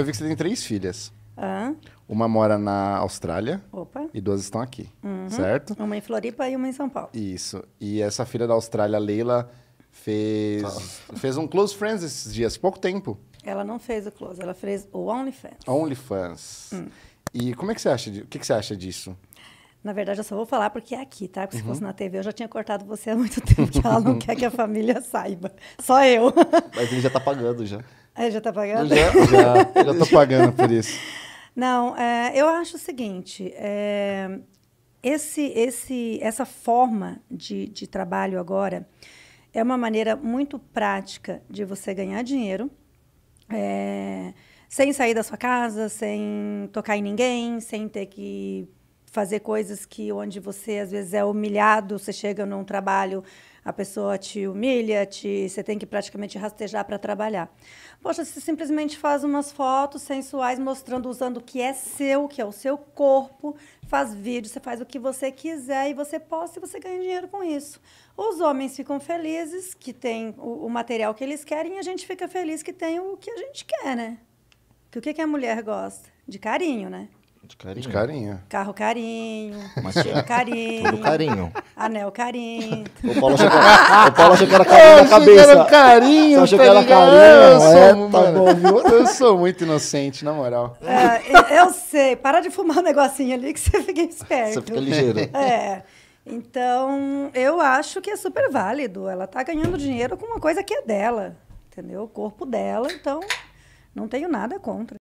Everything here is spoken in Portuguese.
Eu vi que você tem três filhas. Ah. Uma mora na Austrália. Opa. E duas estão aqui, uhum. certo? Uma em Floripa e uma em São Paulo. Isso. E essa filha da Austrália, Leila, fez, tá. fez um Close Friends esses dias, pouco tempo. Ela não fez o Close, ela fez o OnlyFans. OnlyFans. Hum. E como é que você acha? De, o que, que você acha disso? Na verdade, eu só vou falar porque é aqui, tá? Porque se uhum. fosse na TV, eu já tinha cortado você há muito tempo, que ela não quer que a família saiba. Só eu. Mas ele já tá pagando já. Ah, ele já tá pagando? Já, já. já tô pagando por isso. Não, é, eu acho o seguinte: é, esse, esse, essa forma de, de trabalho agora é uma maneira muito prática de você ganhar dinheiro. É, sem sair da sua casa, sem tocar em ninguém, sem ter que fazer coisas que onde você às vezes é humilhado, você chega num trabalho, a pessoa te humilha, te, você tem que praticamente rastejar para trabalhar. Poxa, você simplesmente faz umas fotos sensuais mostrando, usando o que é seu, que é o seu corpo, faz vídeo, você faz o que você quiser e você posta e você ganha dinheiro com isso. Os homens ficam felizes que tem o, o material que eles querem e a gente fica feliz que tem o que a gente quer, né? Porque o que, que a mulher gosta? De carinho, né? De carinho. De carinho. Carro carinho. Vestido carinho. Tudo carinho. Anel carinho. O Paulo achou que era, o Paulo achou que era carinho na cabeça. Tá era carinho, achou que era carinho? Eu sou, é, tá bom, viu? eu sou muito inocente, na moral. É, eu sei. Para de fumar um negocinho ali que você fica esperto. Você fica ligeiro. É. Então, eu acho que é super válido. Ela tá ganhando dinheiro com uma coisa que é dela, entendeu? O corpo dela, então não tenho nada contra.